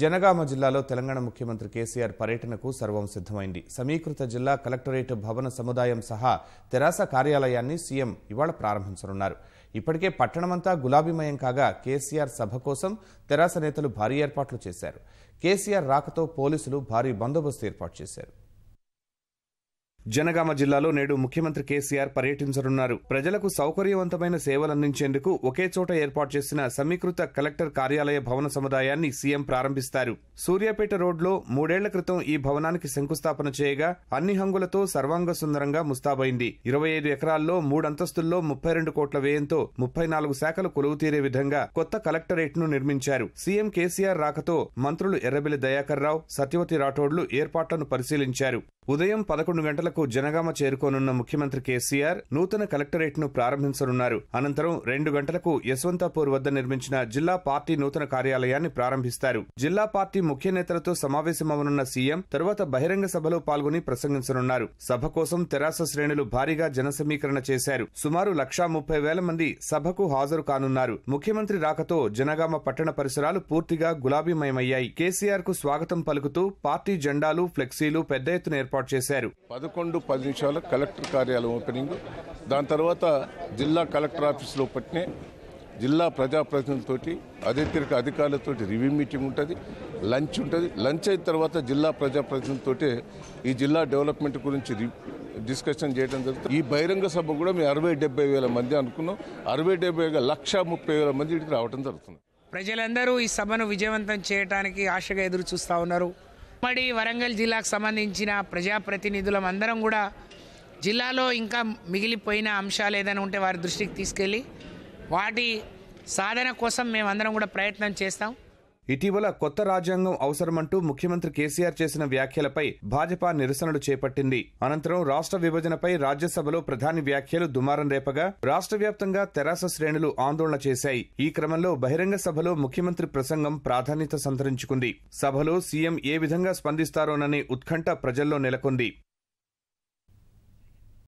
జనగామ జిల్లాలో తెలంగాణ ముఖ్యమంత్రి కేసీఆర్ పర్యటనకు సర్వం సిద్ధమైంది సమీకృత జిల్లా కలెక్టరేట్ భవన సముదాయం సహా తెరాస కార్యాలయాన్ని సీఎం ఇవాళ ప్రారంభించనున్నారు ఇప్పటికే పట్టణమంతా గులాబీమయం కాగా కేసీఆర్ సభ కోసం తెరాస నేతలు భారీ ఏర్పాట్లు చేశారు కేసీఆర్ రాకతో పోలీసులు భారీ బందోబస్తు ఏర్పాటు చేశారు జనగామ జిల్లాలో నేడు ముఖ్యమంత్రి కేసీఆర్ పర్యటించనున్నారు ప్రజలకు సౌకర్యవంతమైన సేవలందించేందుకు ఒకే చోట ఏర్పాటు చేసిన సమీకృత కలెక్టర్ కార్యాలయ భవన సముదాయాన్ని సీఎం ప్రారంభిస్తారు సూర్యాపేట రోడ్లో మూడేళ్ల క్రితం ఈ భవనానికి శంకుస్థాపన చేయగా అన్ని హంగులతో సర్వాంగ సుందరంగా ముస్తాబైంది ఇరవై ఐదు ఎకరాల్లో మూడంతస్తుల్లో ముప్పై రెండు కోట్ల వ్యయంతో ముప్పై నాలుగు శాఖలు కొలువు తీరే విధంగా కొత్త కలెక్టరేట్ ను నిర్మించారు సీఎం కేసీఆర్ రాకతో మంత్రులు ఎర్రబెల్లి రావు సత్యవతి రాఠోడ్లు ఏర్పాట్లను పరిశీలించారు ఉదయం పదకొండు గంటల మేరకు జనగామ చేరుకోనున్న ముఖ్యమంత్రి కేసీఆర్ నూతన కలెక్టరేట్ ను ప్రారంభించనున్నారు అనంతరం రెండు గంటలకు యశ్వంతపూర్ వద్ద నిర్మించిన జిల్లా పార్టీ నూతన కార్యాలయాన్ని ప్రారంభిస్తారు జిల్లా పార్టీ ముఖ్య నేతలతో సమావేశమవనున్న సీఎం తరువాత బహిరంగ సభలో పాల్గొని ప్రసంగించనున్నారు సభ కోసం తెరాస శ్రేణులు భారీగా జనసమీకరణ చేశారు సుమారు లక్షా ముప్పై వేల మంది సభకు హాజరు కానున్నారు ముఖ్యమంత్రి రాకతో జనగామ పట్టణ పరిసరాలు పూర్తిగా గులాబీమయమయ్యాయి కేసీఆర్ కు స్వాగతం పలుకుతూ పార్టీ జెండాలు ఫ్లెక్సీలు పెద్ద ఎత్తున ఏర్పాటు చేశారు పదకొండు పది నిమిషాల కలెక్టర్ కార్యాలయం ఓపెనింగ్ దాని తర్వాత జిల్లా కలెక్టర్ ఆఫీస్లో పట్టినే జిల్లా ప్రజాప్రతినిధులతోటి అధికారిక అధికారులతో రివ్యూ మీటింగ్ ఉంటుంది లంచ్ ఉంటుంది లంచ్ అయిన తర్వాత జిల్లా ప్రజాప్రతినిధులతో ఈ జిల్లా డెవలప్మెంట్ గురించి డిస్కషన్ చేయడం జరుగుతుంది ఈ బహిరంగ సభ కూడా మేము అరవై డెబ్బై వేల మంది అనుకున్నాం అరవై డెబ్బై లక్ష ముప్పై వేల మంది ఇక్కడికి రావడం జరుగుతుంది ప్రజలందరూ ఈ సభను విజయవంతం చేయడానికి ఆశగా ఎదురు చూస్తూ ఉన్నారు ఉమ్మడి వరంగల్ జిల్లాకు సంబంధించిన ప్రజాప్రతినిధులం అందరం కూడా జిల్లాలో ఇంకా మిగిలిపోయిన అంశాలు ఏదైనా ఉంటే వారి దృష్టికి తీసుకెళ్ళి వాటి సాధన కోసం మేమందరం కూడా ప్రయత్నం చేస్తాం ఇటీవల కొత్త రాజ్యాంగం అవసరమంటూ ముఖ్యమంత్రి కేసీఆర్ చేసిన వ్యాఖ్యలపై భాజపా నిరసనలు చేపట్టింది అనంతరం రాష్ట్ర విభజనపై రాజ్యసభలో ప్రధాని వ్యాఖ్యలు దుమారం రేపగా రాష్ట్ర వ్యాప్తంగా తెరాస శ్రేణులు ఆందోళన చేశాయి ఈ క్రమంలో బహిరంగ సభలో ముఖ్యమంత్రి ప్రసంగం ప్రాధాన్యత సంతరించుకుంది సభలో సీఎం ఏ విధంగా స్పందిస్తారోననే ఉత్కంఠ ప్రజల్లో నెలకొంది